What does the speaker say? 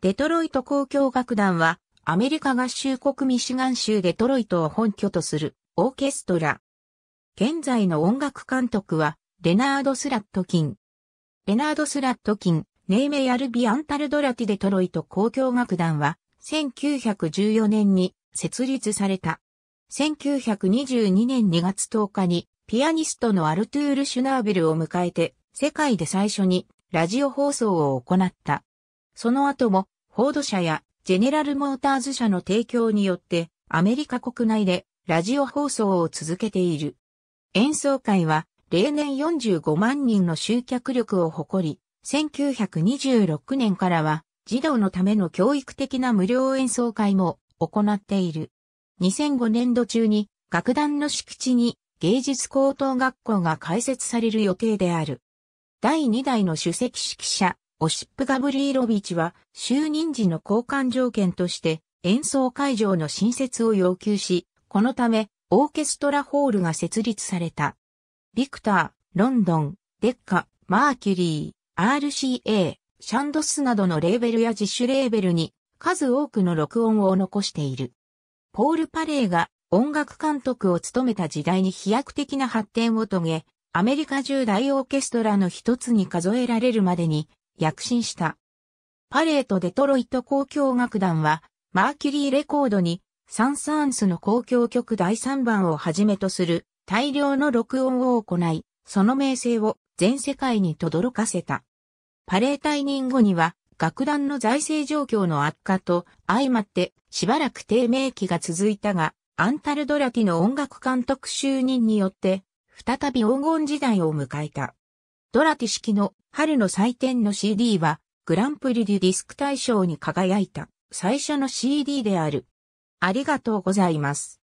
デトロイト交響楽団は、アメリカ合衆国ミシガン州デトロイトを本拠とするオーケストラ。現在の音楽監督は、レナード・スラットキン。レナード・スラットキン、ネーメヤルビ・アンタルドラティデトロイト交響楽団は、1914年に設立された。1922年2月10日に、ピアニストのアルトゥール・シュナーベルを迎えて、世界で最初にラジオ放送を行った。その後も、フォード社やジェネラルモーターズ社の提供によって、アメリカ国内でラジオ放送を続けている。演奏会は、例年45万人の集客力を誇り、1926年からは、児童のための教育的な無料演奏会も行っている。2005年度中に、楽団の敷地に芸術高等学校が開設される予定である。第2代の首席指揮者、オシップ・ガブリーロビチは就任時の交換条件として演奏会場の新設を要求し、このためオーケストラホールが設立された。ビクター、ロンドン、デッカ、マーキュリー、RCA、シャンドスなどのレーベルや自主レーベルに数多くの録音を残している。ポール・パレーが音楽監督を務めた時代に飛躍的な発展を遂げ、アメリカ中大オーケストラの一つに数えられるまでに躍進した。パレート・デトロイト交響楽団は、マーキュリーレコードに、サン・サーンスの交響曲第3番をはじめとする大量の録音を行い、その名声を全世界に轟かせた。パレー退任後には、楽団の財政状況の悪化と相まってしばらく低迷期が続いたが、アンタルドラティの音楽監督就任によって、再び黄金時代を迎えた。ドラティ式の春の祭典の CD は、グランプリデュディスク大賞に輝いた最初の CD である。ありがとうございます。